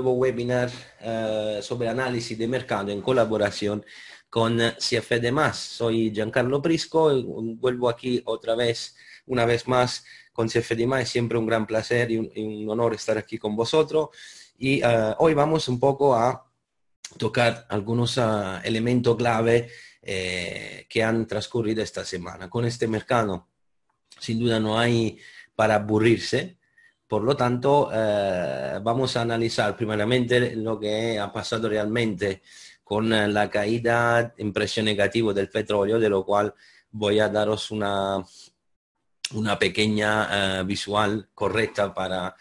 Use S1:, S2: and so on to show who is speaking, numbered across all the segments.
S1: nuevo webinar eh, sobre análisis de mercado en colaboración con CFD+. Soy Giancarlo Prisco, vuelvo aquí otra vez, una vez más con CFD+. Es siempre un gran placer y un, honor estar aquí con vosotros. Y eh, hoy vamos un poco a tocar algunos eh, elementos clave que han transcurrido esta semana. Con este mercado, sin duda, no hay para aburrirse. Por lo tanto, eh, vamos a analizar primeramente lo que ha pasado realmente con eh, la caída en precio negativo del petróleo, de lo cual voy a daros una, pequeña eh, visual correcta para,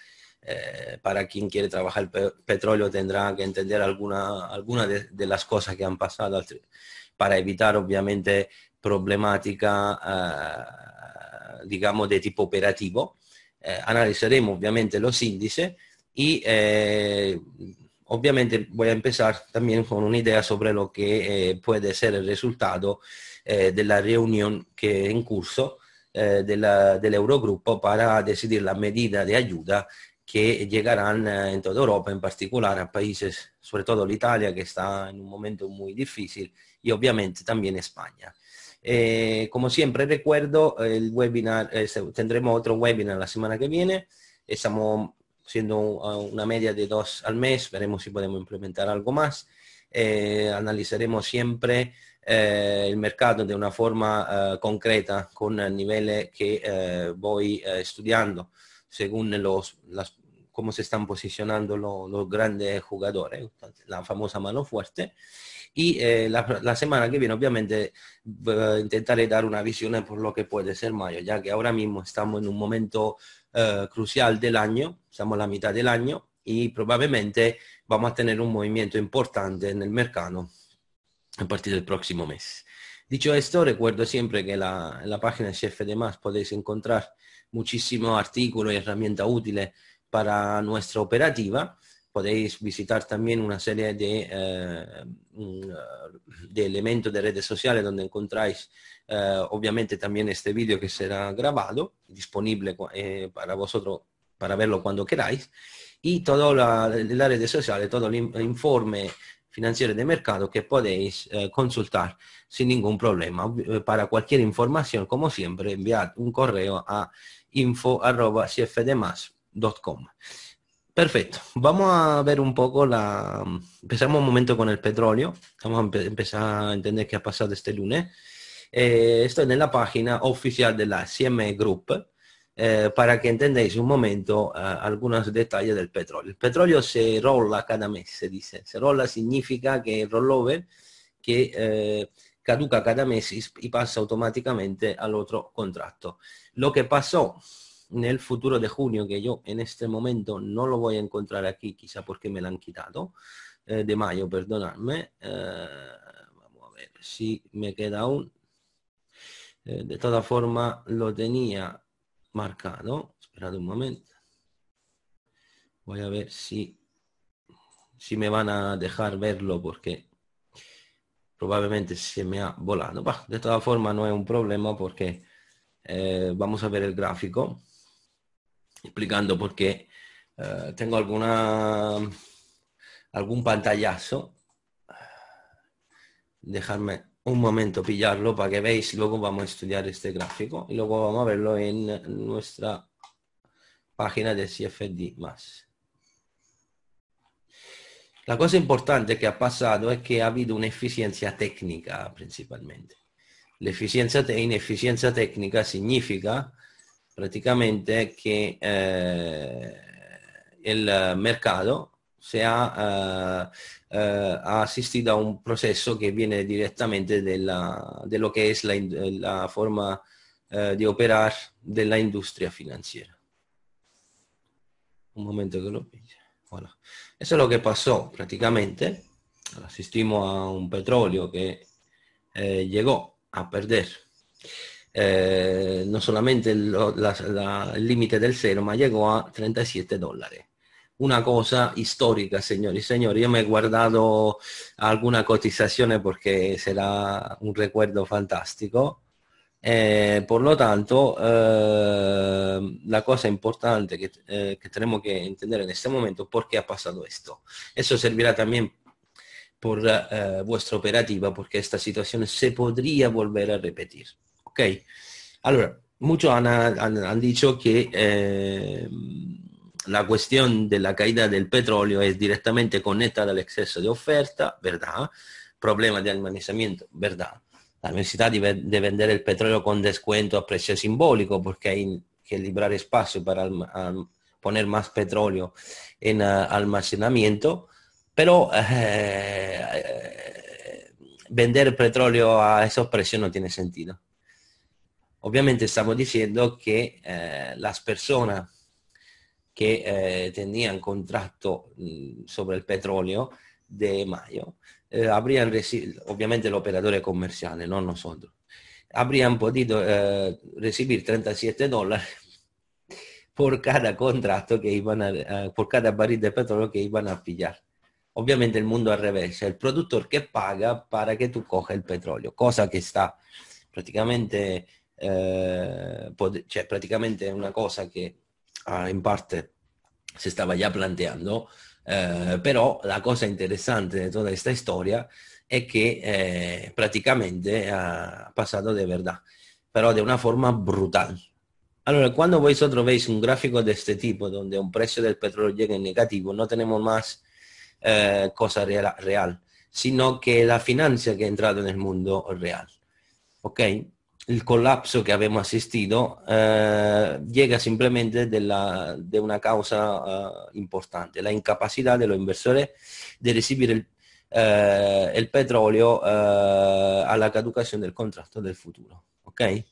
S1: quien quiere trabajar el petróleo, tendrá que entender alguna, de, las cosas que han pasado para evitar obviamente problemática, digamos, de tipo operativo eh, analizaremos obviamente los índices y eh, obviamente voy a empezar también con una idea sobre lo que eh, puede ser el resultado de la reunión que en curso del Eurogrupo para decidir la medida de ayuda que llegarán en toda Europa, en particular a países, sobre todo litalia Italia, que está en un momento muy difícil, y obviamente también España. Eh, como siempre, recuerdo, el webinar, eh, tendremos otro webinar la semana que viene. Estamos siendo una media de dos al mes, veremos si podemos implementar algo más. Eh, analizaremos siempre el mercado de una forma concreta con niveles que voy estudiando según los, cómo se están posicionando los grandes jugadores, la famosa mano fuerte. Y eh, la, semana que viene, obviamente, eh, intentaré dar una visión por lo que puede ser mayo, ya que ahora mismo estamos en un momento eh, crucial del año, estamos a la mitad del año y probablemente vamos a tener un movimiento importante en el mercado a partir del próximo mes. Dicho esto, recuerdo siempre que en la página de Chef de Más podéis encontrar muchísimos artículos y herramientas útiles para nuestra operativa podéis visitar también una serie de, eh, eh, de elementos de redes sociales donde encontráis eh, obviamente también este vídeo que será grabado, disponible para vosotros para verlo cuando queráis, y toda la, la red social, todo el informe financiero de mercado que podéis consultar sin ningún problema. Para cualquier información, como siempre, enviad un correo a info.cfdmas.com Perfecto. Vamos a ver un poco la... Empezamos un momento con el petróleo. Vamos a empezar a entender qué ha pasado este lunes. Eh, estoy en la página oficial de la CME Group eh, para que entendáis un momento eh, algunos detalles del petróleo. El petróleo se rola cada mes, se dice. Se rola significa que el rollover que caduca cada mes y pasa automáticamente al otro contrato. Lo que pasó en el futuro de junio, que yo en este momento no lo voy a encontrar aquí, quizá porque me lo han quitado, eh, de mayo, perdonadme. Eh, vamos a ver si me queda aún. Eh, de todas formas, lo tenía marcado. Esperad un momento. Voy a ver si, si me van a dejar verlo porque probablemente se me ha volado. de todas formas, no es un problema porque vamos a ver el gráfico explicando por qué eh, tengo alguna algún pantallazo. Dejarme un momento pillarlo para que veáis. Luego vamos a estudiar este gráfico y luego vamos a verlo en nuestra página de CFD más. La cosa importante que ha pasado es que ha habido una eficiencia técnica principalmente. La eficiencia de ineficiencia técnica significa prácticamente que eh, el eh, mercado se eh, ha, asistido a un proceso que viene directamente de, la, de lo que es la, forma de operar de la industria financiera. Un momento que lo Eso es lo que pasó prácticamente. Asistimos a un petróleo que llegó a perder Eh, non solamente il, la, la, il limite del seno, ma llegò a 37 dollari una cosa histórica, señores y señores. Yo me he guardado alguna cotizzazione perché sarà un recuerdo fantastico. Eh, por lo tanto, eh, la cosa importante che, eh, que, tenemos che entender en este momento, perché qué ha pasado esto? Eso servirá también por eh, vuestra operativa, perché esta situazione se podría volver a repetir. Ok. muchos han, dicho que eh, la cuestión de la caída del petróleo es directamente conectada al exceso de oferta, ¿verdad? Problema de almacenamiento, ¿verdad? La necesidad de, vender el petróleo con descuento a precio simbólico, porque hay que librar espacio para poner más petróleo en ah, almacenamiento, pero eh, eh, vender petróleo a esos precios no tiene sentido. Ovviamente stavo dicendo che eh, la persona che eh, tenía un contratto mh, sopra il petrolio de Mayo, eh, habrían recibido, obviamente el operador comercial, no nosotros, habrían podido eh, recibir 37 dollari per cada contrato que iban a, eh, por cada barril de petróleo que iban a pillar. Ovviamente il mondo al revés, è cioè il produttore che paga para che tu coja il petrolio, cosa che sta praticamente eh, pues, una cosa que ah, en parte se estaba ya planteando, eh, pero la cosa interesante de toda esta historia es que eh, prácticamente ha pasado de verdad, pero de una forma brutal Allora, cuando vosotros veis un gráfico de este tipo, donde un precio del petróleo llega en negativo, no tenemos más eh, cosa real, real, sino que la financia que ha entrado en el mundo real. ¿Ok? el colapso que habíamos asistido eh, llega simplemente de, la, de una causa eh, importante, la incapacità de los inversores de recibir el, eh, el petróleo a la del contratto del futuro. ¿okay?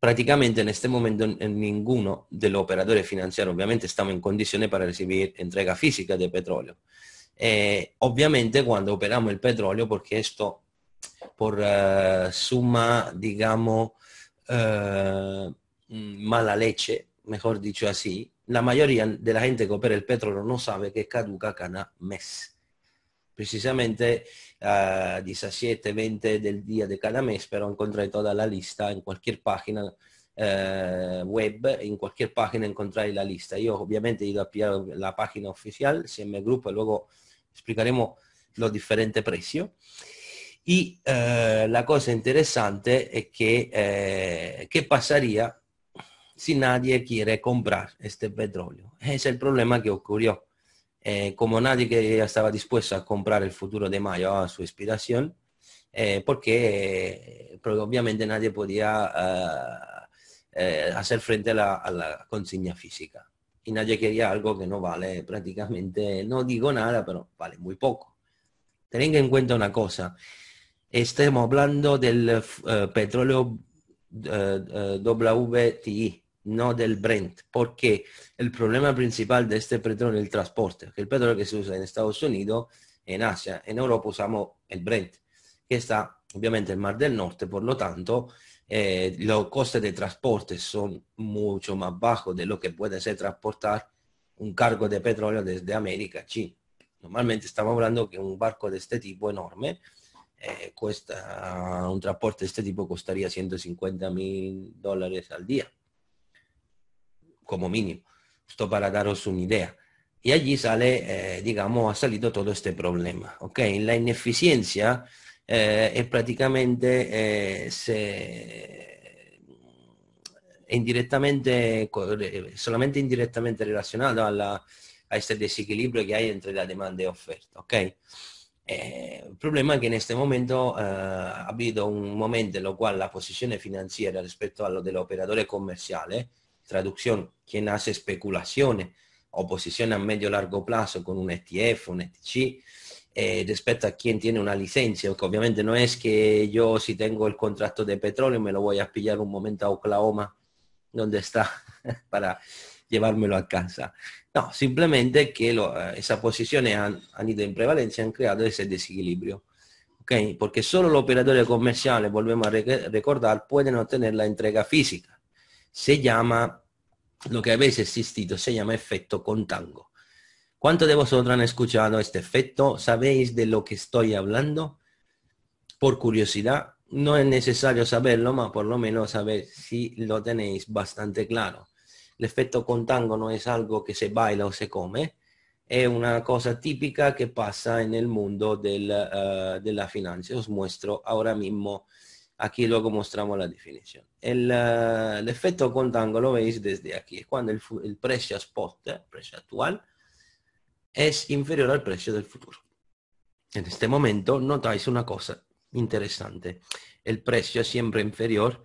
S1: Praticamente in questo momento en ninguno de los operadores financieros, obviamente, estamos en condiciones para recibir entrega física de petróleo. obviamente cuando operamos el petróleo, porque esto por eh, suma, digamos, eh, mala leche, mejor dicho así, la mayoría de la gente que opera el petróleo no sabe que caduca cada mes. Precisamente a 17, 20 del día de cada mes, pero encontré toda la lista en cualquier página eh, web, en cualquier página encontré la lista. Yo obviamente he ido a la página oficial, si me Grupo, luego explicaremos los diferentes precios. Y eh, la cosa interesante es que, eh, ¿qué pasaría si nadie quiere comprar este petróleo? Es el problema que ocurrió. Eh, como nadie que estaba dispuesto a comprar el futuro de Mayo a su inspiración, porque, obviamente nadie podía hacer frente a la, consigna física. Y nadie quería algo que no vale prácticamente, no digo nada, pero vale muy poco. Teniendo en cuenta una cosa, estemos hablando del eh, eh, petróleo eh, WTI, no del Brent, porque el problema principal de este petróleo es el transporte, el petróleo que se usa en Estados Unidos, en Asia, en Europa usamos el Brent, que está obviamente en el Mar del Norte, por lo tanto los costes de transporte son mucho más bajos de lo que puede ser transportar un cargo de petróleo desde América Normalmente estamos hablando que un barco de este tipo enorme eh, cuesta un transporte de este tipo costaría 150 mil dólares al día, como mínimo. Esto para daros una idea. Y allí sale, eh, digamos, ha salido todo este problema. ¿ok? La ineficiencia eh, es prácticamente se, indirectamente, solamente indirectamente relacionado a, la, a este desequilibrio que hay entre la demanda y oferta. ¿ok? Eh, el problema es que en este momento eh, ha habido un momento en lo cual la posición financiera respecto a lo del operador comercial, traducción, quien hace especulación o posición a medio largo plazo con un ETF, un ETC, eh, respecto a quien tiene una licencia, que obviamente no es que yo si tengo el contrato de petróleo me lo voy a pillar un momento a Oklahoma, donde está, para llevármelo a casa. No, simplemente que lo, eh, esas posiciones han, ido en prevalencia, han creado ese desequilibrio. ok Porque solo los operadores comerciales, volvemos a recordar, pueden obtener la entrega física. Se llama, lo que habéis existido, se llama efecto contango. ¿Cuántos de vosotros han escuchado este efecto? ¿Sabéis de lo que estoy hablando? Por curiosidad, no es necesario saberlo, pero por lo menos saber si lo tenéis bastante claro efecto contango no es algo que se baila o se come, Es una cosa típica que pasa en el mundo eh, de la finanza. Os muestro ahora mismo, aquí luego mostramos la definición. El, eh, efecto contango lo veis desde aquí, cuando el, el precio spot, eh, precio actual, es inferior al precio del futuro. En este momento notáis una cosa interesante, el precio es siempre inferior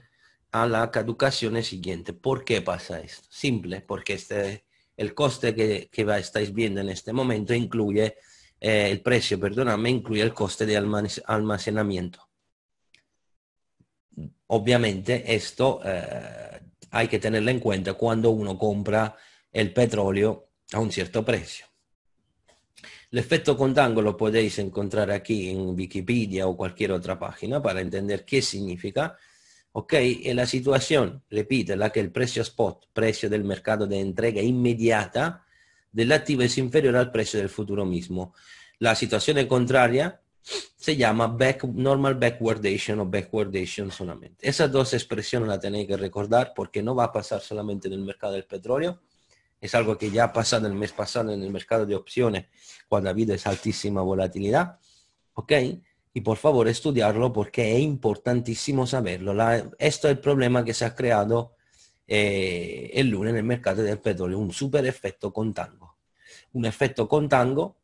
S1: a la caducación siguiente. ¿Por qué pasa esto? Simple, porque este, el coste que, que estáis viendo en este momento incluye, eh, el precio, perdóname, incluye el coste de almacenamiento. Obviamente esto eh, hay que tenerlo en cuenta cuando uno compra el petróleo a un cierto precio. El efecto contango lo podéis encontrar aquí en Wikipedia o cualquier otra página para entender qué significa. Ok, en la situación, repite la que el precio spot, precio del mercado de entrega inmediata del activo es inferior al precio del futuro mismo. La situación contraria se llama back, normal backwardation o backwardation solamente. Esas dos expresiones la tenéis que recordar porque no va a pasar solamente en el mercado del petróleo, es algo que ya ha pasado el mes pasado en el mercado de opciones cuando ha habido esa altísima volatilidad. ¿ok?, y por favor estudiarlo porque es importantísimo saberlo. esto es el problema que se ha creado eh, el lunes en el mercado del petróleo, un super efecto contango. Un efecto contango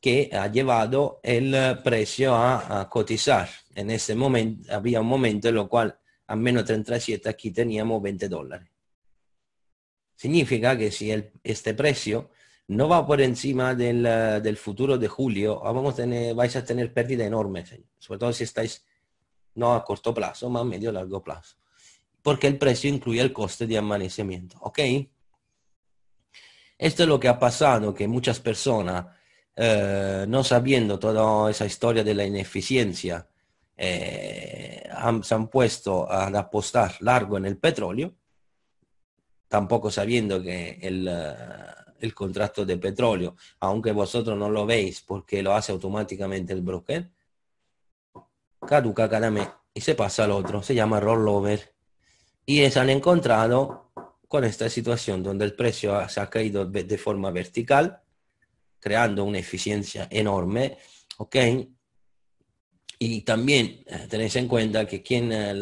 S1: que ha llevado el eh, precio a, cotizar. En ese momento había un momento en lo cual a menos 37 aquí teníamos 20 dólares. Significa que si el, este precio no va por encima del, futuro de julio, ah, vamos a tener, vais a tener pérdida enorme, sobre todo si estáis no a corto plazo, más medio largo plazo, porque el precio incluye el coste de amanecimiento, ¿ok? Esto es lo que ha pasado, que muchas personas, eh, no sabiendo toda esa historia de la ineficiencia, eh, se han puesto a apostar largo en el petróleo, tampoco sabiendo que el... Eh, el contrato de petróleo, aunque vosotros no lo veis porque lo hace automáticamente el broker, caduca cada mes y se pasa al otro, se llama rollover. Y se han encontrado con esta situación donde el precio se ha caído de forma vertical, creando una eficiencia enorme, ¿ok? Y también eh, tenéis en cuenta que quien, eh,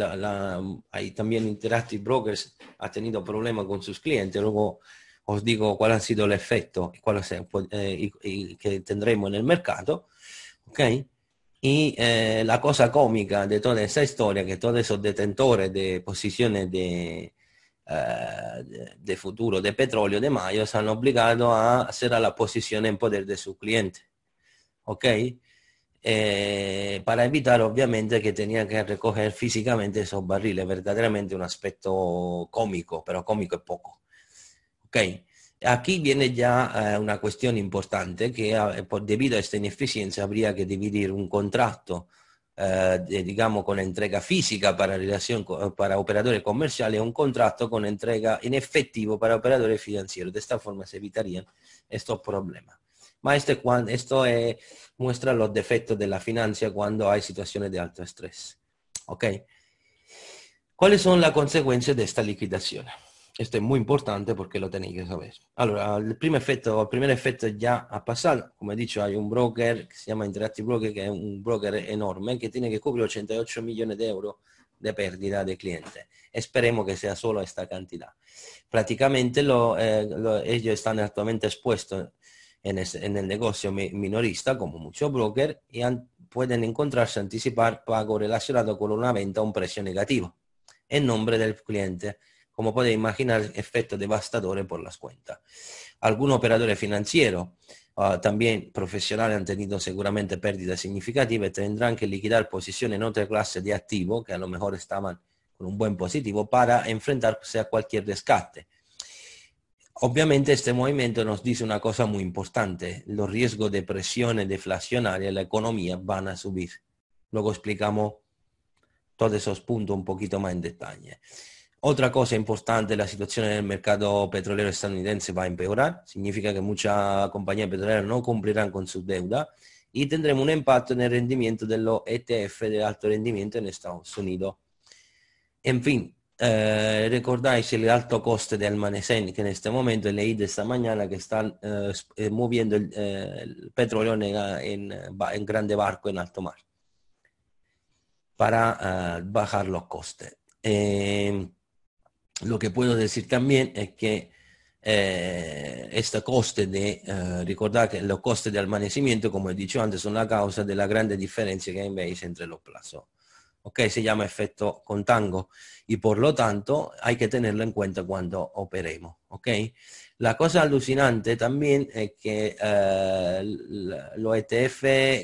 S1: hay también Interactive Brokers ha tenido problemas con sus clientes, luego os digo cuál ha sido el efecto cuál eh, que tendremos en el mercado, ¿ok? Y eh, la cosa cómica de toda esa historia, que todos esos detentores de posiciones eh, de, de futuro de petróleo de mayo se han obligado a hacer a la posición en poder de su cliente, ¿ok? para evitar obviamente que tenían que recoger físicamente esos barriles, verdaderamente un aspecto cómico, pero cómico es poco aquí viene ya eh, una cuestión importante que ah, eh, debido a esta ineficiencia habría que dividir un contrato, eh, digamos, con entrega física para, relación, para operadores comerciales, un contrato con entrega en efectivo para operadores financieros. De esta forma se evitarían estos problemas. Pero este esto muestra los defectos de la financia cuando hay situaciones de alto estrés. ¿Cuáles son las consecuencias de esta liquidación? Esto es muy importante porque lo tenéis que saber. El primer efecto ya ha pasado. Como he dicho, hay un broker que se llama Interactive Broker, que es un broker enorme, que tiene que cubrir 88 millones de euros de pérdida de cliente. Esperemos que sea solo esta cantidad. Prácticamente eh, ellos están actualmente expuestos en, el negocio minorista, como muchos brokers, y pueden encontrarse anticipar pago relacionado con una venta a un precio negativo en nombre del cliente como puede imaginar, efecto devastador por las cuentas. Algunos operadores financieros, ah, también profesionales, han tenido seguramente pérdidas significativas y tendrán que liquidar posiciones en otra clase de activo que a lo mejor estaban con un buen positivo para enfrentarse a cualquier rescate. Obviamente este movimiento nos dice una cosa muy importante, los riesgos de presión deflacionaria. en la economía van a subir. Luego explicamos todos esos puntos un poquito más en detalle. Otra cosa importante, la situación en mercado petrolero estadounidense va a empeorar, significa que muchas compañías petroleras no cumplirán con su deuda y tendremos un impacto en el rendimiento de los ETF de alto rendimiento en Estados Unidos. En fin, eh, recordáis el alto coste del almacén que en este momento leí de esta mañana que están eh, eh, moviendo el, petróleo en, en, grande barco en alto mar para bajar los costes. Lo que puedo decir también es que eh, este coste de, eh, ricordate che lo coste di almacenamento, come dicevo antes, sono la causa della grande differenza che hay invece entre los plazos. Ok, se llama efecto contango y por lo tanto hay que tenerlo en cuenta cuando operemos. Ok, la cosa alucinante también es que eh, los ETF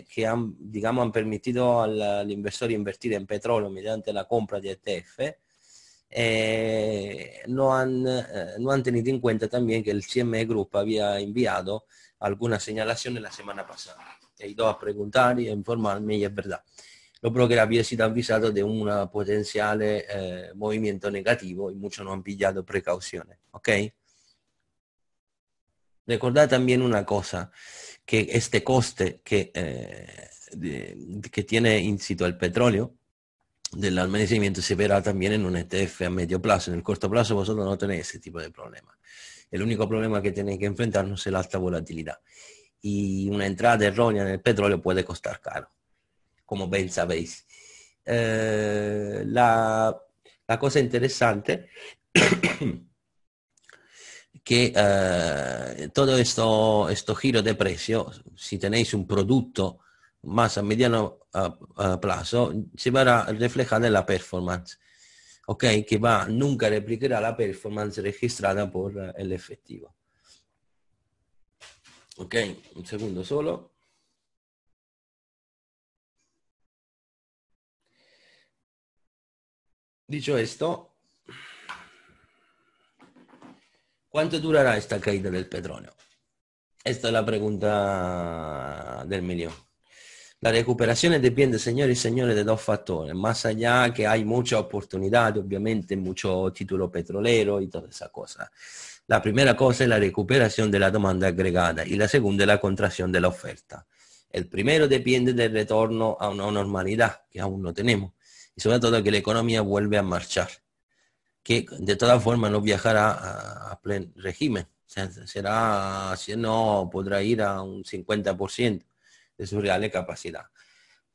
S1: que han, digamos, han permitido al, al inversor invertir en petróleo mediante la compra de ETF, no, eh, han, no, eh, han, tenido en cuenta también que el CME Group había enviado alguna señalación la semana pasada. He ido a preguntar y a informarme y es verdad. Lo que había sido avisado de un potencial eh, movimiento negativo y muchos no han pillado precauciones. ¿Ok? Recordad también una cosa, que este coste que, que tiene in situ el petróleo, del almacenamiento se verá también en un ETF a medio plazo. En el corto plazo vosotros no tenéis ese tipo de problema... El único problema que tenéis que enfrentarnos es la alta volatilidad. Y una entrada errónea en el petróleo puede costar caro, como bien sabéis. Eh, la, cosa interesante que eh, todo esto, esto giro de precio, si tenéis un producto más a mediano eh, eh, plazo se verrà reflejada en la performance, ¿ok? che va, nunca replicará la performance registrata por el efectivo. ¿Ok? Un secondo solo. Dicho esto, ¿cuánto durará esta caída del petróleo? Esta è la pregunta del milione La recuperación depende, señores y señores, de dos factores. Más allá que hay mucha oportunidad, obviamente, mucho título petrolero y toda esa cosa. La primera cosa es la recuperación de la demanda agregada y la segunda es la contracción de la oferta. El primero depende del retorno a una normalidad que aún no tenemos y sobre todo que la economía vuelve a marchar, que de todas formas no viajará a, a, pleno régimen, será, si no, podrá ir a un 50% de su real capacidad.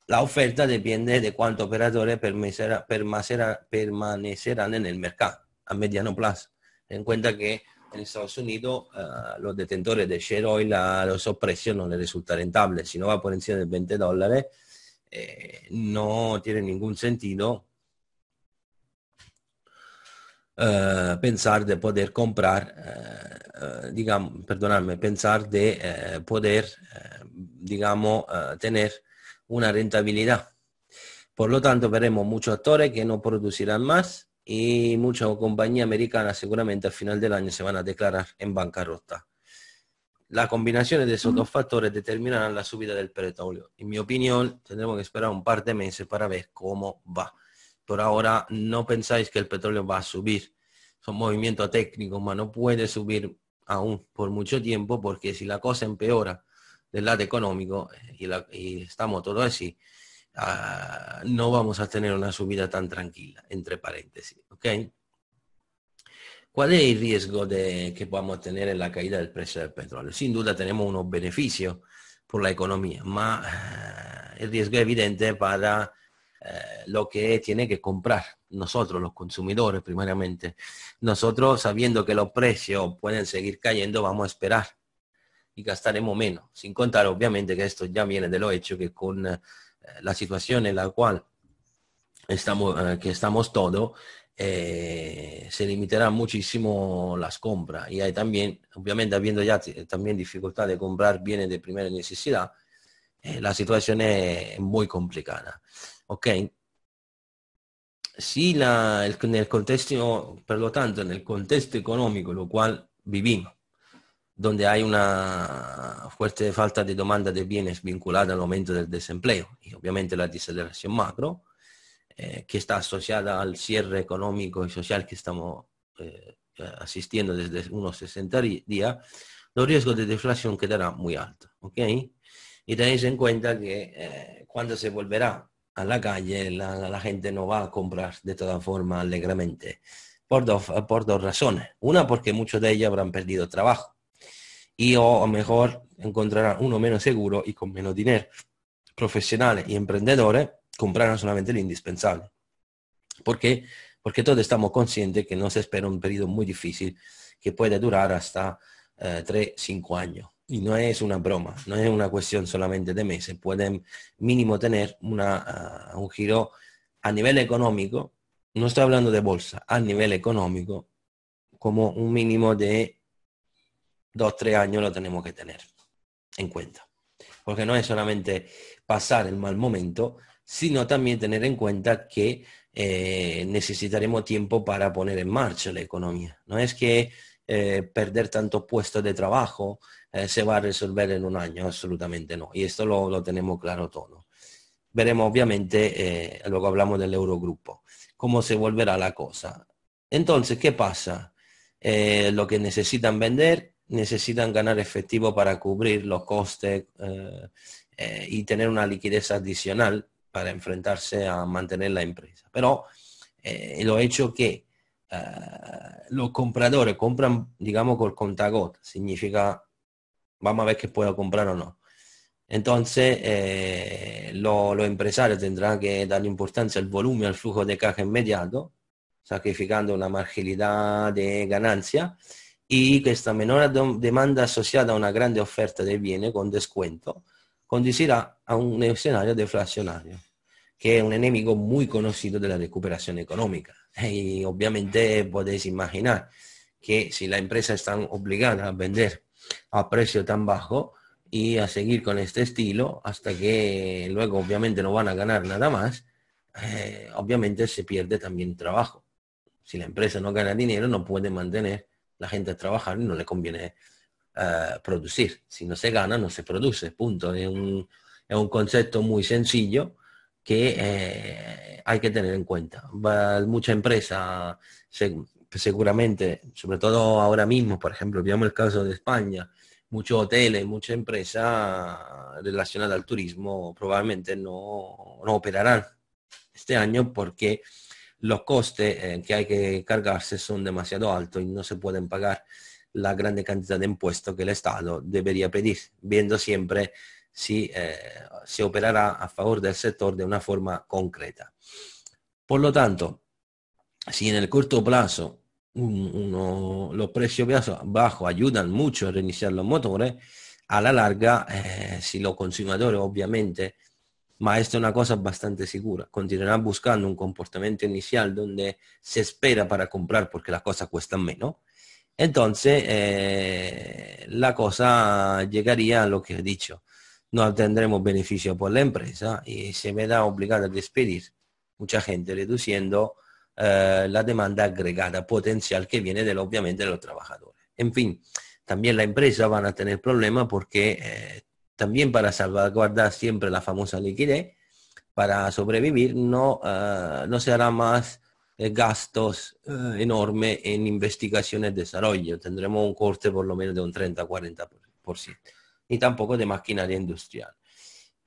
S1: La oferta depende de cuántos operadores permanecerán en el mercado a mediano plazo. Ten en cuenta que en Estados Unidos ah, los detentores de share oil a los precios no les resulta rentable. Si no va por encima de 20 dólares, eh, no tiene ningún sentido eh, pensar de poder comprar, eh, eh, digamos, perdonarme pensar de poder, digamos, tener una rentabilidad. Por lo tanto, veremos muchos actores que no producirán más y muchas compañías americanas seguramente al final del año se van a declarar en bancarrota. La combinación de esos dos factores determinarán la subida del petróleo. En mi opinión, tendremos que esperar un par de meses para ver cómo va por ahora no pensáis que el petróleo va a subir. Son movimiento técnico, más no puede subir aún por mucho tiempo porque si la cosa empeora del lado económico eh, y, estamos todos así, ah, no vamos a tener una subida tan tranquila, entre paréntesis. ¿ok? ¿Cuál es el riesgo de, que podamos tener en la caída del precio del petróleo? Sin duda tenemos unos beneficios por la economía, más ah, el riesgo evidente para eh, lo que tiene que comprar nosotros, los consumidores primariamente. Nosotros, sabiendo que los precios pueden seguir cayendo, vamos a esperar y gastaremos menos, sin contar obviamente que esto ya viene de lo hecho que con eh, la situación en la cual estamos, eh, que estamos todos, se limitarán muchísimo las compras y hay también, obviamente habiendo ya también dificultad de comprar bienes de primera necesidad, la situación es muy complicada. Ok. Si la, el, contexto, por lo tanto, en el contexto económico en el cual vivimos, donde hay una fuerte falta de demanda de bienes vinculada al aumento del desempleo y obviamente la desaceleración macro, eh, que está asociada al cierre económico y social que estamos eh, asistiendo desde unos 60 días, los riesgos de deflación quedará muy alto. ¿ok? Y tenéis en cuenta que eh, cuando se volverá a la calle, la, gente no va a comprar de todas formas alegremente, por dos, por dos razones. Una, porque muchos de ellos habrán perdido trabajo y o mejor encontrarán uno menos seguro y con menos dinero. Profesionales y emprendedores comprarán solamente lo indispensable. porque Porque todos estamos conscientes que nos espera un periodo muy difícil que puede durar hasta eh, tres 3 años. Y no es una broma, no es una cuestión solamente de meses, pueden mínimo tener una, ah, un giro a nivel económico, no estoy hablando de bolsa, a nivel económico, como un mínimo de dos, tres años lo tenemos que tener en cuenta. Porque no es solamente pasar el mal momento, sino también tener en cuenta que eh, necesitaremos tiempo para poner en marcha la economía. No es que eh, perder tantos puestos de trabajo, eh, se va a resolver en un año, absolutamente no. Y esto lo, tenemos claro todo. Veremos obviamente, eh, luego hablamos del Eurogrupo, cómo se volverá la cosa. Entonces, ¿qué pasa? Eh, lo que necesitan vender, necesitan ganar efectivo para cubrir los costes y tener una liquidez adicional para enfrentarse a mantener la empresa. Pero lo hecho que los compradores compran, digamos, con contagot, significa vamos a ver qué puedo comprar o no. Entonces, eh, los empresarios tendrán que dar importancia al volumen, al flujo de caja inmediato, sacrificando una marginalidad de ganancia y que esta menor demanda asociada a una grande oferta de bienes con descuento conducirá a un escenario deflacionario, que es un enemigo muy conocido de la recuperación económica. Y obviamente podéis imaginar que si la empresa está obligada a vender a precio tan bajo y a seguir con este estilo hasta que luego obviamente no van a ganar nada más, eh, obviamente se pierde también trabajo. Si la empresa no gana dinero, no puede mantener la gente a trabajar y no le conviene eh, producir. Si no se gana, no se produce, punto. Es un, es un concepto muy sencillo que eh, hay que tener en cuenta. Va, mucha empresa según seguramente, sobre todo ahora mismo, por ejemplo, veamos el caso de España, muchos hoteles, muchas empresas relacionadas al turismo probablemente no, operarán este año porque los costes eh, que hay que cargarse son demasiado altos y no se pueden pagar la grande cantidad de impuestos que el Estado debería pedir, viendo siempre si eh, se operará a favor del sector de una forma concreta. Por lo tanto, si en el corto plazo uno, los precios bajos ayudan mucho a reiniciar los motores, a la larga, eh, si los consumidores obviamente... ma esto una cosa bastante segura, continuarán buscando un comportamiento inicial donde se espera para comprar porque la cosa cuesta menos. Entonces, eh, la cosa llegaría a lo que he dicho. No tendremos beneficio por la empresa y se me da obligado a despedir mucha gente reduciendo eh, la demanda agregada potencial que viene obviamente de los trabajadores. En fin, también la empresa van a tener problemas porque eh, también para salvaguardar siempre la famosa liquidez, para sobrevivir, no, eh, no se hará más gastos enormes en investigaciones y desarrollo. Tendremos un corte por lo menos de un 30-40%, ni tampoco de maquinaria industrial.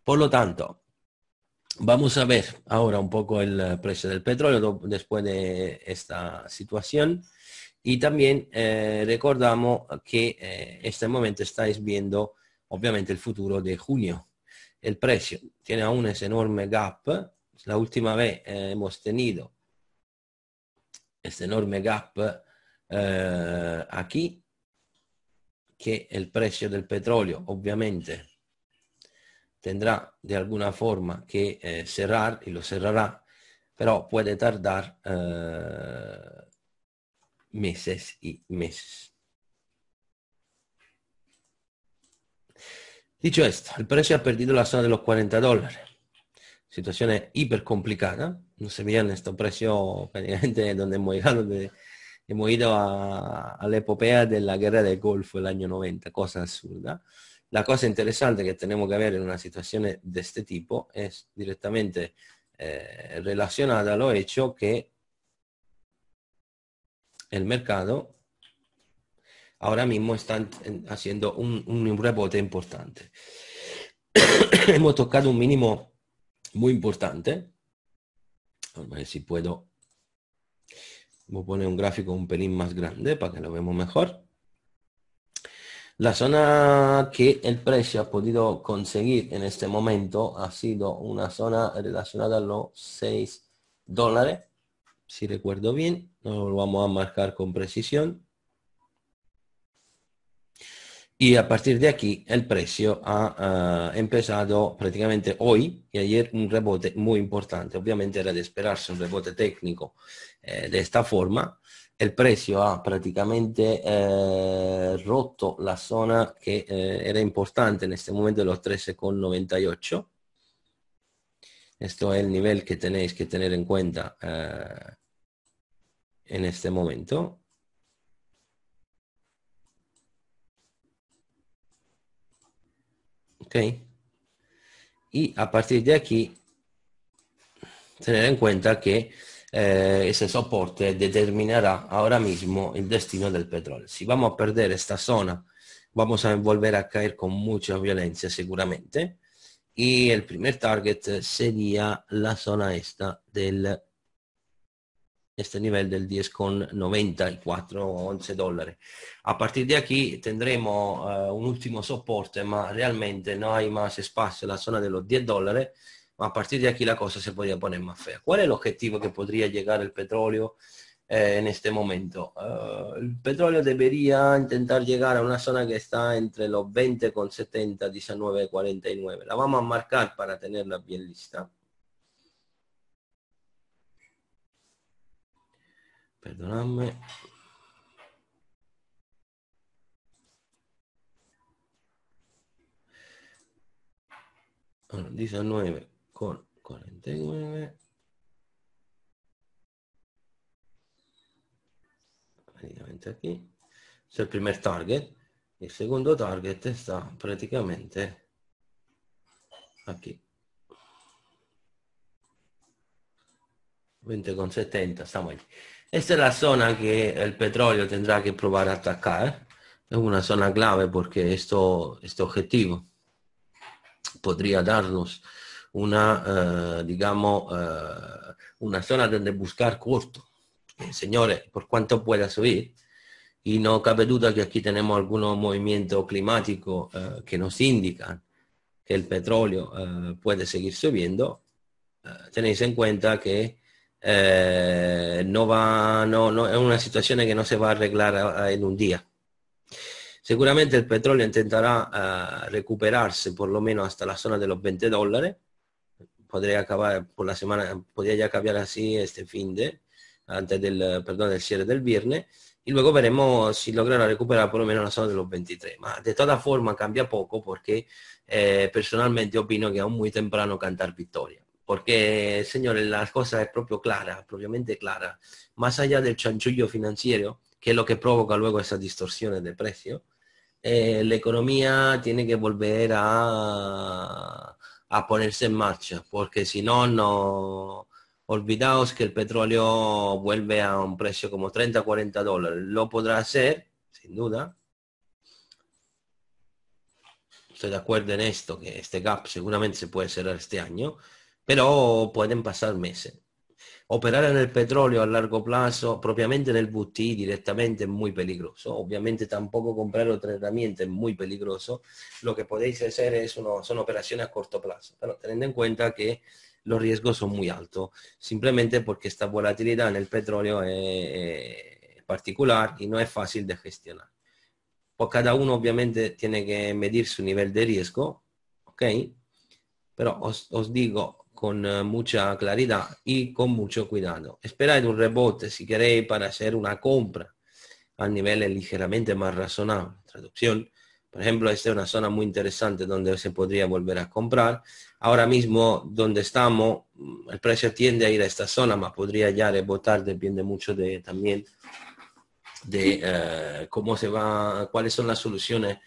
S1: Por lo tanto, Vamos a ver ahora un poco el eh, precio del petróleo después de esta situación y también eh, recordamos que en eh, este momento estáis viendo obviamente el futuro de junio. El precio tiene aún ese enorme gap. La última vez hemos tenido este enorme gap aquí, que el precio del petróleo obviamente tendrá de alguna forma que eh, cerrar y lo cerrará, pero puede tardar eh, meses y meses. Dicho esto, el precio ha perdido la zona de los 40 dólares. Situación hiper complicada. No se veían estos precios prácticamente donde hemos de, hemos ido a, la epopea de la guerra del Golfo el año 90, cosa absurda. La cosa interesante que tenemos que ver en una situación e, de este tipo es directamente eh, relacionada a lo hecho que el mercado ahora mismo está haciendo un, un rebote importante. Hemos tocado un mínimo muy importante. A ver si puedo. Voy a poner un gráfico un pelín más grande para que lo veamos mejor. La zona que el precio ha podido conseguir en este momento ha sido una zona relacionada a los 6 dólares, si recuerdo bien, no lo vamos a marcar con precisión. Y a partir de aquí el precio ha ah, empezado prácticamente hoy y ayer un rebote muy importante. Obviamente era de esperarse un rebote técnico eh, de esta forma, el precio ha prácticamente eh, roto la zona que eh, era importante en este momento de los 13,98. Esto es el nivel que tenéis que tener en cuenta en eh, este momento. Ok. Y e a partir de aquí, tener en cuenta que eh, se sopporte determinerà ahora mismo il destino del petrolio. Si vamos a perdere questa zona, vamos a volver a caer con mucha violenza sicuramente. E il primer target sería la zona esta del este nivel del 10,94 11 dollari. A partir de qui tendremo uh, un ultimo soporte, ma realmente non hay más espacio la zona dello 10 dollari A partir de aquí la cosa se podría poner más fea. ¿Cuál es el objetivo que podría llegar el petróleo eh, en este momento? Eh, el petróleo debería intentar llegar a una zona que está entre los 20,70, 19,49. La vamos a marcar para tenerla bien lista. Perdonadme. Bueno, 19, con 49. aquí. es el primer target. el segundo target está sta praticamente con 70 estamos lì. esta es la zona que el petróleo tendrá que probar a atacar. Es una zona clave porque esto, este objetivo podría darnos una, eh, digamos, eh, una zona donde buscar costo. Eh, señores, por cuanto pueda subir, y no cabe duda que aquí tenemos algunos movimientos climáticos que nos indican que el petróleo puede seguir subiendo, tenéis en cuenta que no va, no, no, es una situación que no se va a arreglar en un día. Seguramente el petróleo intentará recuperarse por lo menos hasta la zona de los 20 dólares podría acabar por la semana, podría ya acabar así este fin de, antes del, eh, perdón, del cierre del viernes, y luego veremos si logran recuperar por lo menos la zona de los 23. de todas formas, cambia poco porque eh, personalmente opino que aún muy temprano cantar victoria. Porque, señores, la cosa es propio clara, propiamente clara. Más allá del chanchullo financiero, que es lo que provoca luego esas distorsiones de precio, eh, la economía tiene que volver a, a ponerse en marcha, porque si no, no olvidaos que el petróleo vuelve a un precio como 30, 40 dólares. Lo podrá hacer, sin duda. Estoy de acuerdo en esto, que este gap seguramente se puede cerrar este año, pero pueden pasar meses. Operar en el petróleo a largo plazo, propiamente el VTI directamente, es muy peligroso. Obviamente tampoco comprar otra herramienta es muy peligroso. Lo que podéis hacer es son operaciones a corto plazo, pero teniendo en cuenta que los riesgos son muy altos, simplemente porque esta volatilidad en el petróleo es particular y no es fácil de gestionar. Pues cada uno obviamente tiene que medir su nivel de riesgo, ¿ok? Pero os digo, con eh, mucha claridad y con mucho cuidado. Esperad un rebote si queréis para hacer una compra a niveles ligeramente más razonables. Traducción, por ejemplo, esta es una zona muy interesante donde se podría volver a comprar. Ahora mismo, donde estamos, mm, el precio tiende a ir a esta zona, pero podría ya rebotar, depende mucho de también de eh, cómo se va, cuáles son las soluciones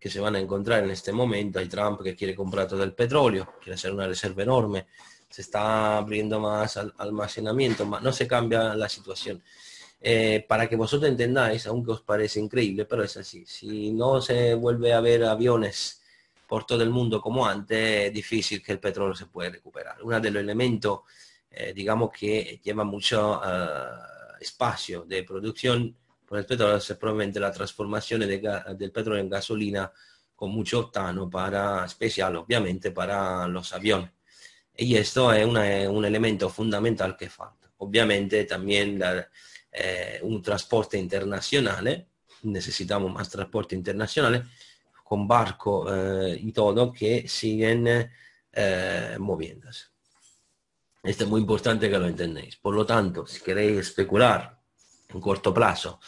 S1: que se van a encontrar en este momento. Hay Trump que quiere comprar todo el petróleo, quiere hacer una reserva enorme, se está abriendo más al almacenamiento, más, no se cambia la situación. Eh, para que vosotros entendáis, aunque os parece increíble, pero es así, si no se vuelve a ver aviones por todo el mundo como antes, es difícil que el petróleo se pueda recuperar. Uno de los elementos, eh, digamos, que lleva mucho eh, espacio de producción con a probablemente la transformación del petróleo en gasolina con mucho octano para, especial obviamente para los aviones. Y esto es un elemento fundamental que falta. Obviamente también eh, un transporte internacional, ¿eh? necesitamos más transporte internacional ¿eh? con barco y todo que siguen moviéndose. Esto es muy importante que lo entendáis. Por lo tanto, si queréis especular en corto plazo.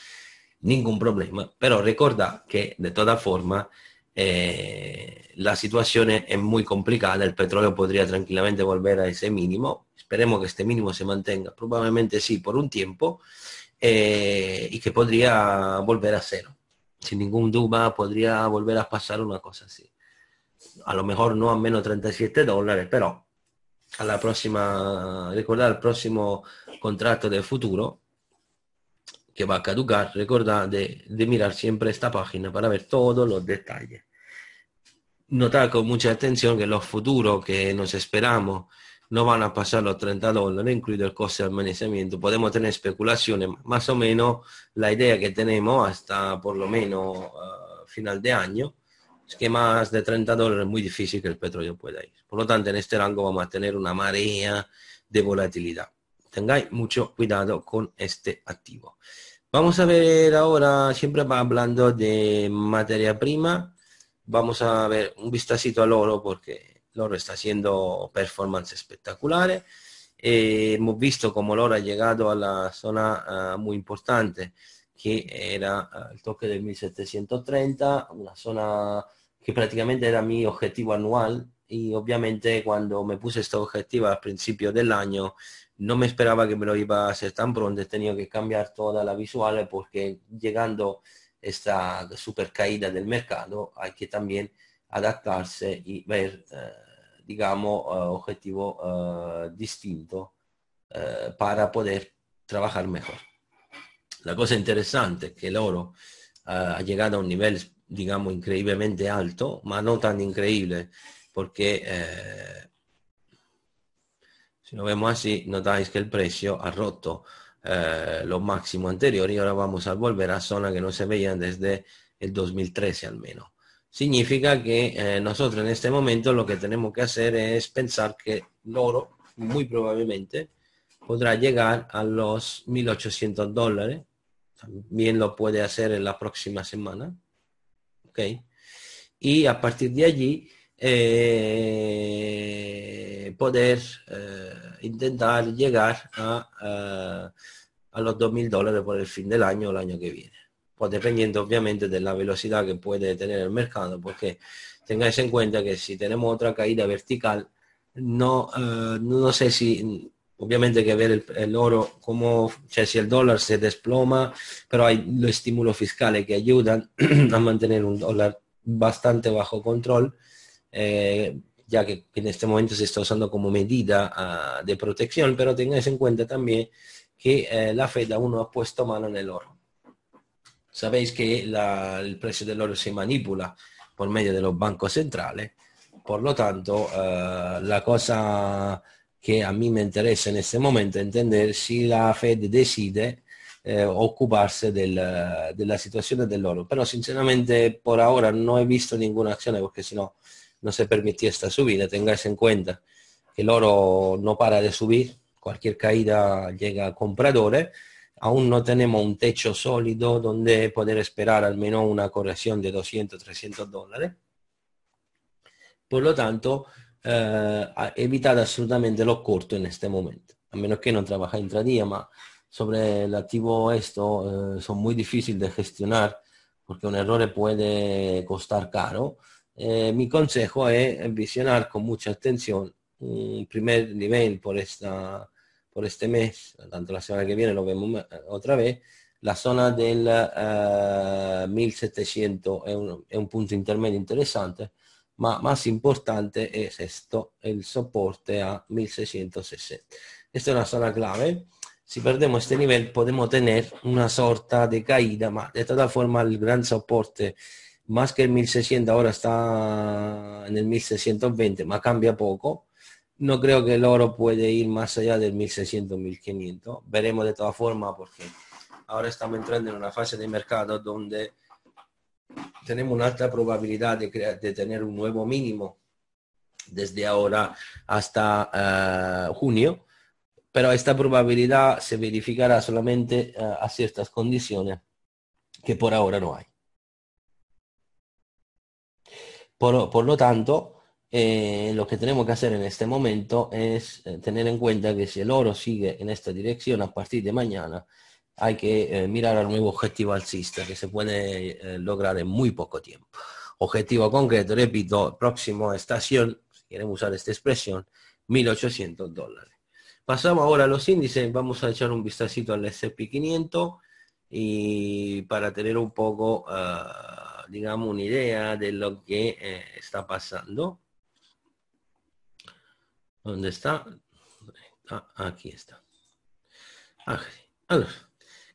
S1: Ningún problema, pero recuerda que de todas formas eh, la situación es muy complicada, el petróleo podría tranquilamente volver a ese mínimo, esperemos que este mínimo se mantenga, probablemente sí, por un tiempo, eh, y que podría volver a cero. Sin ningún duda podría volver a pasar una cosa así. A lo mejor no a menos 37 dólares, pero a la próxima, recordad el próximo contrato del futuro, que va a caducar. Recordad de, mirar siempre esta página para ver todos los detalles. Notar con mucha atención que los futuros que nos esperamos no van a pasar los 30 dólares, incluido el coste de amanecimiento. Podemos tener especulaciones, más o menos la idea que tenemos hasta por lo menos ah, final de año es que más de 30 dólares es muy difícil que el petróleo pueda ir. Por lo tanto, en este rango vamos a tener una marea de volatilidad tengáis mucho cuidado con este activo. Vamos a ver ahora, siempre va hablando de materia prima, vamos a ver un vistacito al oro porque el oro está haciendo performance espectaculares. Eh, hemos visto como el oro ha llegado a la zona ah, muy importante que era el toque del 1730, una zona que prácticamente era mi objetivo anual y obviamente cuando me puse este objetivo al principio del año no me esperaba que me lo iba a hacer tan pronto, he tenido que cambiar toda la visual porque llegando esta super caída del mercado hay que también adaptarse y ver, eh, digamos, eh, objetivo eh, distinto para poder trabajar mejor. La cosa interesante es que el oro ha llegado a un nivel, digamos, increíblemente alto, pero no tan increíble porque si lo vemos así, notáis que el precio ha roto eh, lo máximo anterior y ahora vamos a volver a zona que no se veían desde el 2013 al menos. Significa que eh, nosotros en este momento lo que tenemos que hacer es pensar que el oro muy probablemente podrá llegar a los 1.800 dólares. También lo puede hacer en la próxima semana. ¿ok? Y a partir de allí eh, poder eh, intentar llegar a, a, eh, a los 2.000 dólares por el fin del año o el año que viene. Pues dependiendo obviamente de la velocidad que puede tener el mercado, porque tengáis en cuenta que si tenemos otra caída vertical, no, no sé si obviamente que ver el, oro como, sea, si el dólar se desploma, pero hay los estímulos fiscales que ayudan a mantener un dólar bastante bajo control eh, ya que en este momento se está usando como medida ah, de protección, pero tengáis en cuenta también que eh, la Fed aún no ha puesto mano en el oro. Sabéis que el precio del oro se manipula por medio de los bancos centrales, por lo tanto, ah, la cosa que a mí me interesa en este momento entender si la Fed decide eh, ocuparse ah, de la situación del oro. Pero sinceramente por ahora no he visto ninguna acción porque si no no se permitía esta subida. Tengáis en cuenta que el oro no para de subir, cualquier caída llega a compradores. Aún no tenemos un techo sólido donde poder esperar al menos una corrección de 200, 300 dólares. Por lo tanto, eh, evitad absolutamente lo corto en este momento, a menos que no trabaja intradía, pero sobre el activo esto eh, son muy difíciles de gestionar porque un error puede costar caro eh, mi consejo es visionar con mucha atención un primer nivel por, esta, por este mes, tanto la semana que viene lo vemos otra vez, la zona del 1700 eh, es un, punto intermedio interesante, ma más importante es esto, el soporte a 1660. Esta es una zona clave. Si perdemos este nivel, podemos tener una sorta de caída, ma de todas formas el gran soporte más que el 1600 ahora está en el 1620, más cambia poco. No creo que el oro puede ir más allá del 1600, 1500. Veremos de todas formas porque ahora estamos entrando en una fase de mercado donde tenemos una alta probabilidad de, tener un nuevo mínimo desde ahora hasta eh, junio, pero esta probabilidad se verificará solamente eh, a ciertas condiciones que por ahora no hay. Por, lo tanto, eh, lo que tenemos que hacer en este momento es eh, tener en cuenta que si el oro sigue en esta dirección a partir de mañana, hay que eh, mirar al nuevo objetivo alcista que se puede lograr en muy poco tiempo. Objetivo concreto, repito, próximo estación, si queremos usar esta expresión, 1.800 dólares. Pasamos ahora a los índices, vamos a echar un vistacito al SP500 y para tener un poco... Ah, una idea un'idea dello che eh, sta pasando. ¿Dónde está? Ah, aquí está. Ah, ah allora,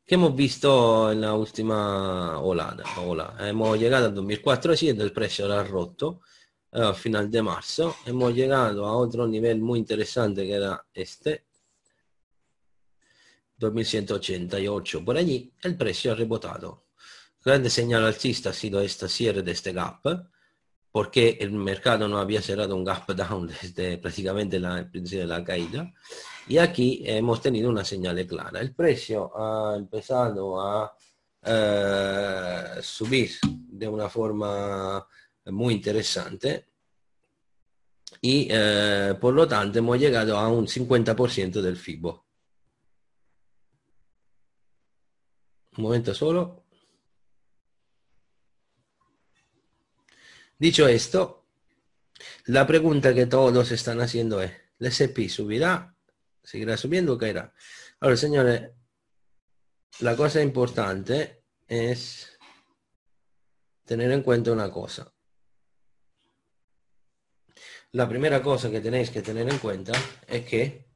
S1: che abbiamo visto nella ultima olada? Ola. Hemos llegado a 2400, il prezzo era rotto eh, fino al de marzo. Hemos llegado a otro nivel muy interesante que era este, 2188 por allí, el precio ha rebotado Grande señal alcista ha sido esta cierre de este gap, porque el mercado no había cerrado un gap down desde prácticamente la, de caída. Y aquí hemos tenido una señal clara. El precio ha empezado a eh, subir de una forma muy interesante y eh, por lo tanto hemos llegado a un 50% del FIBO. Un momento solo. Dicho esto, la pregunta que todos están haciendo es, ¿el S&P subirá? ¿Seguirá subiendo o caerá? Ahora, señores, la cosa importante es tener en cuenta una cosa. La primera cosa que tenéis que tener en cuenta es que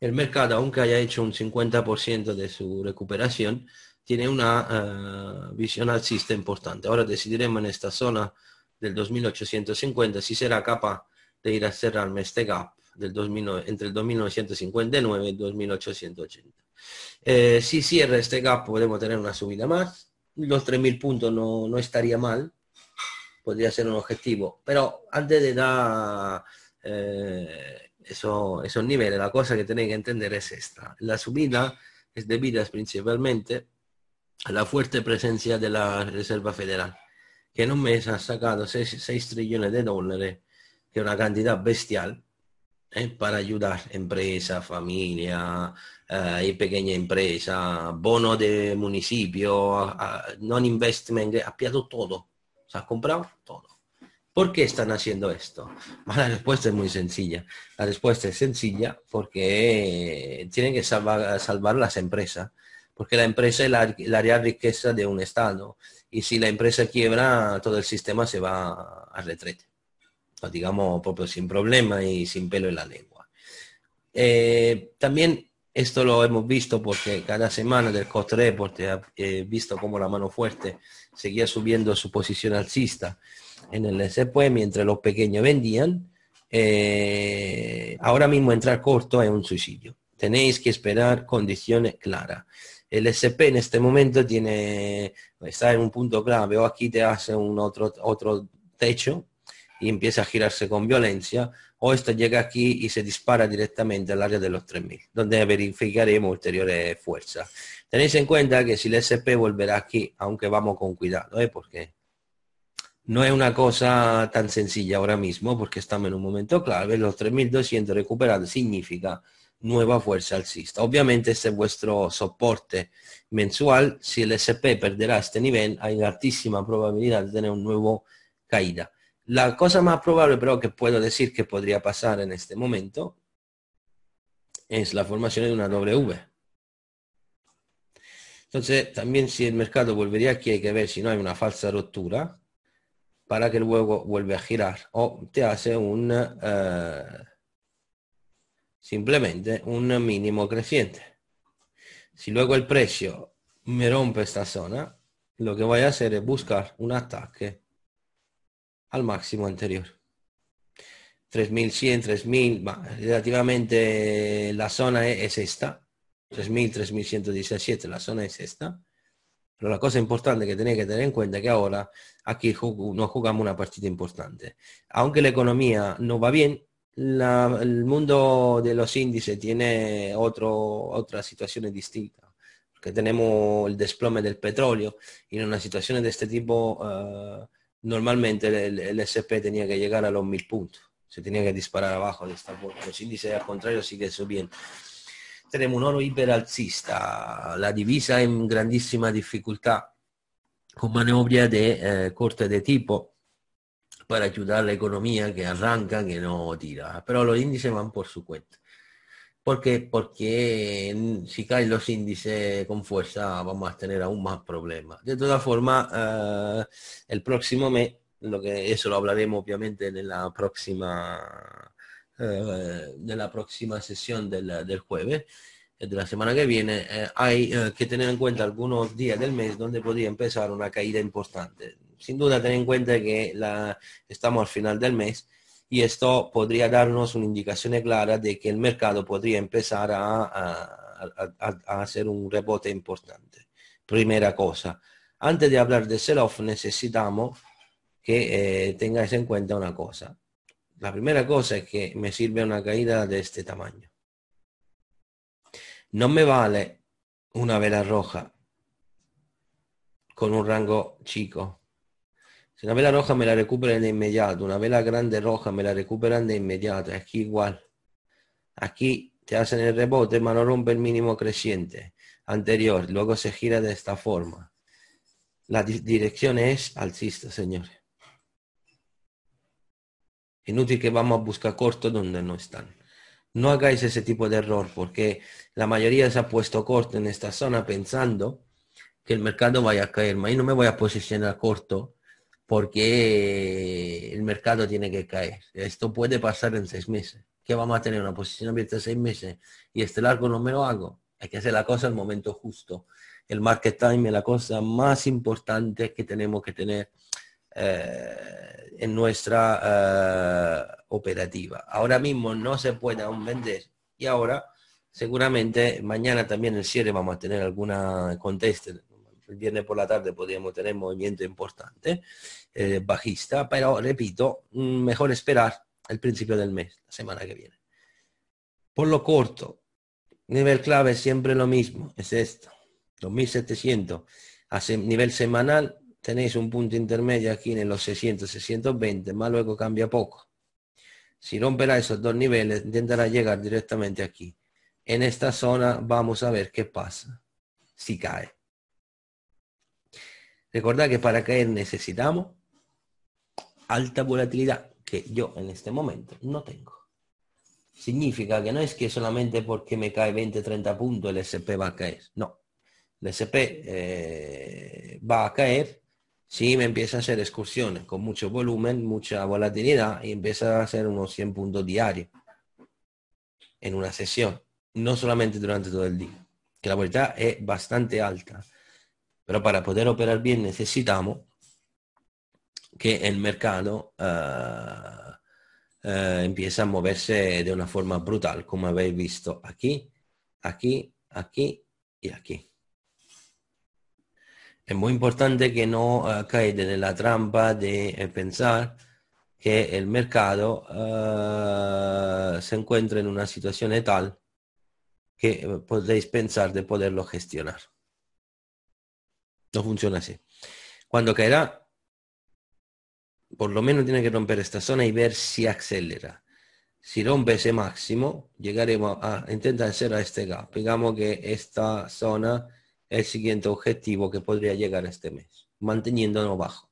S1: el mercado, aunque haya hecho un 50% de su recuperación, tiene una eh, visión alcista importante. Ahora decidiremos en esta zona del 2850 si será capaz de ir a cerrarme este gap del 2000, entre el 2959 y el 2880. Eh, si cierra este gap podemos tener una subida más. Los 3000 puntos no, no estaría mal, podría ser un objetivo, pero antes de dar... Eh, esos, esos niveles, la cosa que tenéis que entender es esta. La subida es debida principalmente la fuerte presencia de la Reserva Federal, que en un mes ha sacado 6, trillones de dólares, que es una cantidad bestial, ¿eh? para ayudar empresa familia eh, y pequeña empresa, bono de municipio, non investment, ha pillado todo, se ha comprado todo. ¿Por qué están haciendo esto? La respuesta es muy sencilla. La respuesta es sencilla porque tienen que salvar las empresas porque la empresa es la, área riqueza de un Estado. Y si la empresa quiebra, todo el sistema se va a retrete. digamos, propio sin problema y sin pelo en la lengua. Eh, también esto lo hemos visto porque cada semana del cost porque eh, he visto cómo la mano fuerte seguía subiendo su posición alcista en el SP mientras los pequeños vendían. Eh, ahora mismo entrar corto es un suicidio. Tenéis que esperar condiciones claras el SP en este momento tiene, está en un punto clave, o aquí te hace un otro, otro techo y empieza a girarse con violencia, o esto llega aquí y se dispara directamente al área de los 3.000, donde verificaremos ulteriores fuerzas. Tenéis en cuenta que si el SP volverá aquí, aunque vamos con cuidado, ¿eh? porque no es una cosa tan sencilla ahora mismo, porque estamos en un momento clave, los 3.200 recuperados significa nueva fuerza alcista. Obviamente este vuestro soporte mensual. Si el SP perderá este nivel, hay altísima probabilidad de tener un nuevo caída. La cosa más probable pero que puedo decir que podría pasar en este momento es la formación de una W. Entonces, también si el mercado volvería aquí hay que ver si no hay una falsa rotura para que luego vuelva a girar o te hace un... Eh, simplemente un mínimo creciente. Si luego el precio me rompe esta zona, lo que voy a hacer es buscar un ataque al máximo anterior. 3100, 3000, relativamente la zona e-, es esta. 3000, 3117, la zona es esta. Pero la cosa importante que tenéis que tener en cuenta es que ahora aquí no jugamos una partida importante. Aunque la economía no va bien, el mundo de los índices tiene otro, otra situación distinta porque tenemos el desplome del petróleo y en una situación de este tipo eh, normalmente el, SP tenía que llegar a los mil puntos, se tenía que disparar abajo de esta bolsa, los índices al contrario siguen subiendo. Tenemos un oro hiperalcista, la divisa en grandísima dificultad con maniobra de eh, corte de tipo para ayudar la economía que arranca, que no tira. Pero los índices van por su cuenta. Porque, porque si caen los índices con fuerza vamos a tener aún más problemas. De todas formas, eh, el próximo mes, lo que, eso lo hablaremos obviamente en la próxima, eh, de la próxima sesión del, jueves, eh, de la semana que viene, hay que tener en cuenta algunos días del mes donde podría empezar una caída importante sin duda ten en cuenta que estamos al final del mes y esto podría darnos una indicación clara de que el mercado podría empezar a, hacer un rebote importante. Primera cosa. Antes de hablar de sell-off necesitamos que eh, tengáis en cuenta una cosa. La primera cosa es que me sirve una caída de este tamaño. No me vale una vela roja con un rango chico si una vela roja me la recuperan de inmediato, una vela grande roja me la recuperan de inmediato, aquí igual. Aquí te hacen el rebote, mano rompe el mínimo creciente anterior, luego se gira de esta forma. La dirección es alcista, señores. Inútil que vamos a buscar corto donde no están. No hagáis ese tipo de error porque la mayoría se ha puesto corto en esta zona pensando que el mercado vaya a caer. Ahí no me voy a posicionar corto porque el mercado tiene que caer. Esto puede pasar en seis meses. ¿Qué vamos a tener? Una posición abierta seis meses y este largo no me lo hago. Hay que hacer la cosa al momento justo. El market time es la cosa más importante que tenemos que tener eh, en nuestra eh, operativa. Ahora mismo no se puede aún vender y ahora seguramente mañana también el cierre vamos a tener alguna conteste el viernes por la tarde podríamos tener movimiento importante eh, bajista, pero repito, mm, mejor esperar el principio del mes, la semana que viene. Por lo corto, nivel clave siempre lo mismo, es esto, 2700. A nivel semanal tenéis un punto intermedio aquí en los 600, 620, más luego cambia poco. Si romperá esos dos niveles, intentará llegar directamente aquí. En esta zona vamos a ver qué pasa, si cae. Recordad que para caer necesitamos alta volatilidad, que yo en este momento no tengo. Significa que no es que solamente porque me cae 20, 30 puntos el SP va a caer. No. El SP eh, va a caer si me empieza a hacer excursiones con mucho volumen, mucha volatilidad y empieza a hacer unos 100 puntos diarios en una sesión. No solamente durante todo el día. Que la volatilidad es bastante alta pero para poder operar bien necesitamos que el mercado empieza eh, eh, empiece a moverse de una forma brutal, como habéis visto aquí, aquí, aquí y aquí. Es muy importante que no uh, en la trampa de pensar que el mercado se encuentra en una situación tal que podéis pensar de poderlo gestionar. No funciona así. Cuando caerá, por lo menos tiene que romper esta zona y ver si acelera. Si rompe ese máximo, llegaremos a intentar hacer a este gap. Digamos que esta zona es el siguiente objetivo que podría llegar este mes, manteniéndonos bajo.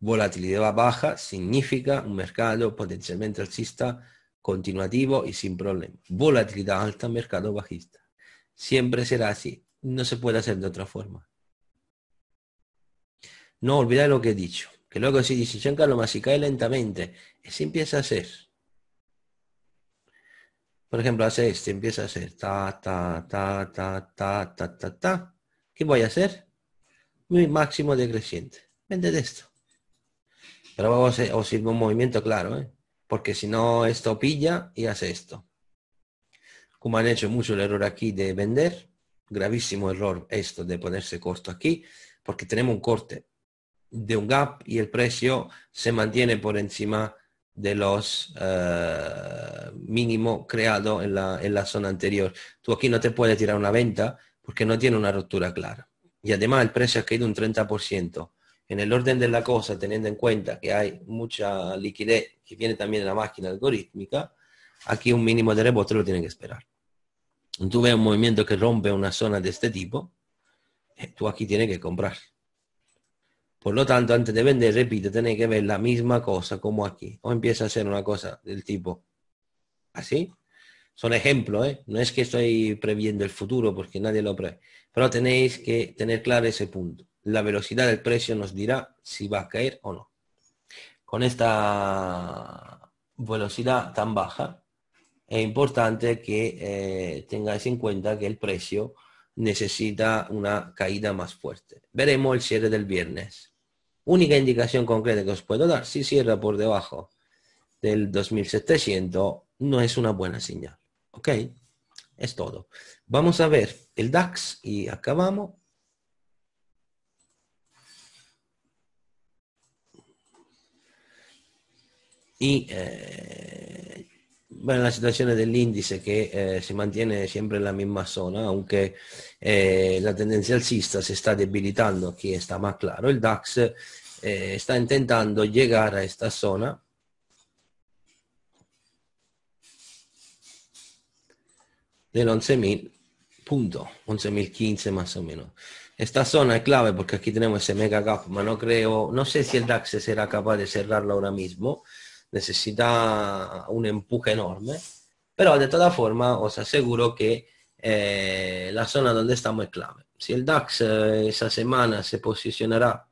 S1: Volatilidad baja significa un mercado potencialmente alcista continuativo y sin problema. Volatilidad alta, mercado bajista. Siempre será así no se puede hacer de otra forma. No olvidar lo que he dicho. Que luego si dice más lo cae lentamente, si empieza a hacer. Por ejemplo, hace este, empieza a hacer ta, ta, ta, ta, ta, ta, ta, ¿Qué voy a hacer? Mi máximo decreciente. Vende de esto. Pero vamos a hacer un movimiento claro, ¿eh? porque si no, esto pilla y hace esto. Como han hecho mucho el error aquí de vender, gravísimo error esto de ponerse corto aquí, porque tenemos un corte de un gap y el precio se mantiene por encima de los uh, mínimo creado en la, en la, zona anterior. Tú aquí no te puedes tirar una venta porque no tiene una ruptura clara. Y además el precio ha caído un 30%. En el orden de la cosa, teniendo en cuenta que hay mucha liquidez que viene también de la máquina algorítmica, aquí un mínimo de rebote lo tienen que esperar tú ves un movimiento que rompe una zona de este tipo, eh, tú aquí tienes que comprar. Por lo tanto, antes de vender, repito, tenéis que ver la misma cosa como aquí. O empieza a hacer una cosa del tipo así. Son ejemplos, ¿eh? No es que estoy previendo el futuro porque nadie lo prevé. Pero tenéis que tener claro ese punto. La velocidad del precio nos dirá si va a caer o no. Con esta velocidad tan baja, es importante que eh, tengáis en cuenta que el precio necesita una caída más fuerte. Veremos el cierre del viernes. Única indicación concreta que os puedo dar, si cierra por debajo del 2700, no es una buena señal. ¿Ok? Es todo. Vamos a ver el DAX y acabamos. Y eh, Bueno, la situación del índice que eh, se mantiene siempre en la misma zona, aunque eh, la tendencia alcista se está debilitando, aquí está más claro. El DAX eh, está intentando llegar a esta zona. del 11.000 punto, 11.015 más o menos. Esta zona es clave porque aquí tenemos ese mega gap, pero no creo, no sé si el DAX será capaz de cerrarlo ahora mismo. necesita un empuje enorme, pero de todas formas os aseguro que eh, la zona donde estamos es clave. Si el DAX eh, esa semana se posicionará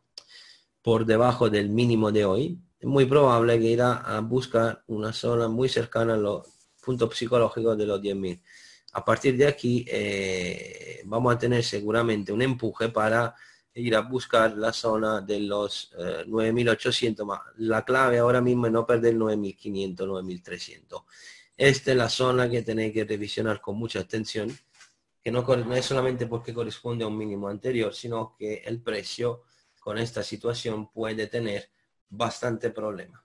S1: por debajo del mínimo de hoy, es muy probable que irá a buscar una zona muy cercana a los puntos psicológicos de los 10.000. A partir de aquí eh, vamos a tener seguramente un empuje para e ir a buscar la zona de los 9800 eh, más. La clave ahora mismo es no perder 9500, 9300. Esta es la zona que tenéis que revisionar con mucha atención, que no es solamente porque corresponde a un mínimo anterior, sino que el precio con esta situación puede tener bastante problema.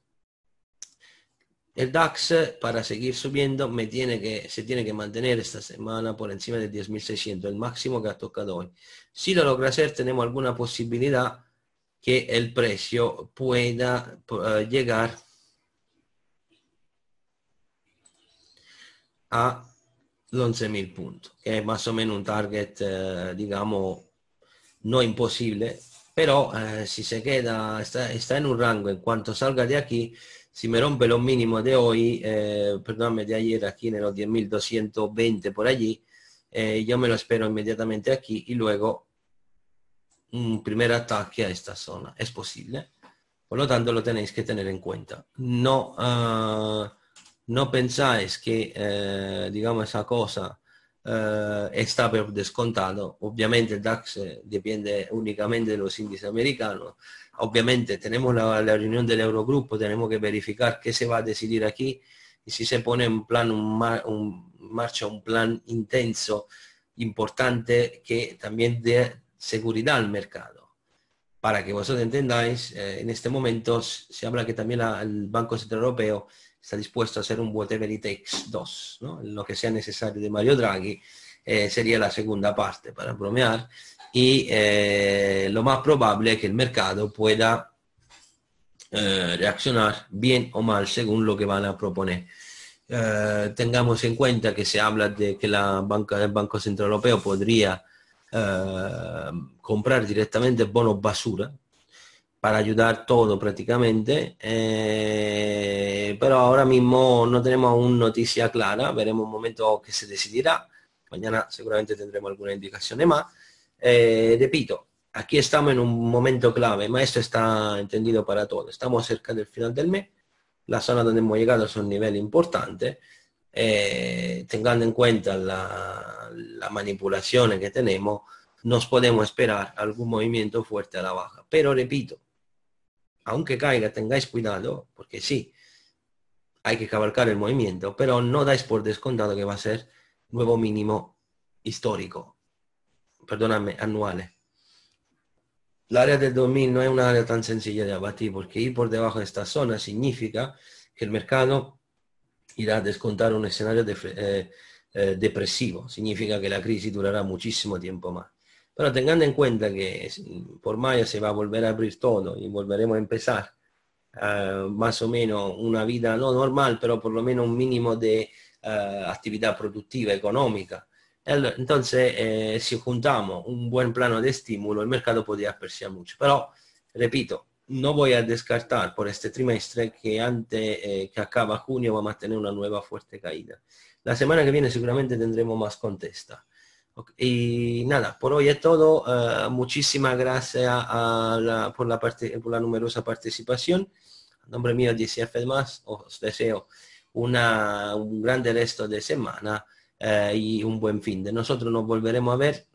S1: El DAX para seguir subiendo me tiene que, se tiene que mantener esta semana por encima de 10.600, el máximo que ha tocado hoy. Si lo logra hacer, tenemos alguna posibilidad que el precio pueda eh, llegar a 11.000 puntos, que es más o menos un target, eh, digamos, no imposible, pero eh, si se queda, está, está en un rango, en cuanto salga de aquí, si me rompe lo mínimo de hoy, eh, perdóname, de ayer aquí en los 10.220 por allí, eh, yo me lo espero inmediatamente aquí y luego un primer ataque a esta zona. Es posible. Por lo tanto, lo tenéis que tener en cuenta. No, ah, no pensáis que, eh, digamos, esa cosa eh, está por descontado. Obviamente el DAX eh, depende únicamente de los índices americanos. Obviamente tenemos la, reunión del Eurogrupo, tenemos que verificar qué se va a decidir aquí y si se pone en plan un, marcha un plan intenso, importante, que también dé seguridad al mercado. Para que vosotros entendáis, eh, en este momento se habla que también el Banco Central Europeo está dispuesto a hacer un whatever it takes 2, lo que sea necesario de Mario Draghi, eh, sería la segunda parte para bromear, y eh, lo más probable es que el mercado pueda eh, reaccionar bien o mal según lo que van a proponer. tengamos en cuenta que se habla de que la banca, del Banco Central Europeo podría comprar directamente bonos basura, para ayudar todo prácticamente. Eh, pero ahora mismo no tenemos una noticia clara, veremos un momento que se decidirá. Mañana seguramente tendremos alguna indicación de más. Eh, repito, aquí estamos en un momento clave, maestro está entendido para todos. Estamos cerca del final del mes, la zona donde hemos llegado es un nivel importante. Eh, teniendo en cuenta la, la manipulación que tenemos, nos podemos esperar algún movimiento fuerte a la baja. Pero repito, aunque caiga, tengáis cuidado, porque sí, hay que cabalcar el movimiento, pero no dais por descontado que va a ser nuevo mínimo histórico, perdóname, anual. El área del 2000 no es una área tan sencilla de abatir, porque ir por debajo de esta zona significa que el mercado irá a descontar un escenario eh, eh, depresivo, significa que la crisis durará muchísimo tiempo más. Pero teniendo en cuenta que por mayo se va a volver a abrir todo y volveremos a empezar ah, más o menos una vida no normal, pero por lo menos un mínimo de ah, actividad productiva, económica. Entonces, eh, si juntamos un buen plano de estímulo, el mercado podría apreciar mucho. Pero, repito, no voy a descartar por este trimestre que antes eh, que acaba junio vamos a tener una nueva fuerte caída. La semana que viene seguramente tendremos más contesta. Y nada, por hoy es todo. Eh, muchísimas gracias por, la por la numerosa participación. En nombre mío, DCF más, os deseo una, un gran resto de semana eh, y un buen fin de. Nosotros nos volveremos a ver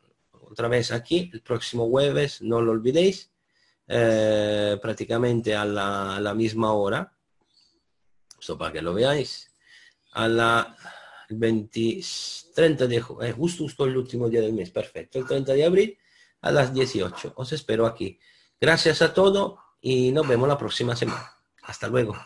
S1: otra vez aquí el próximo jueves, no lo olvidéis, eh, prácticamente a la, misma hora, eso para que lo veáis, a la el 20, 30 de eh, justo, justo el último día del mes, perfecto, el 30 de abril a las 18. Os espero aquí. Gracias a todos y nos vemos la próxima semana. Hasta luego.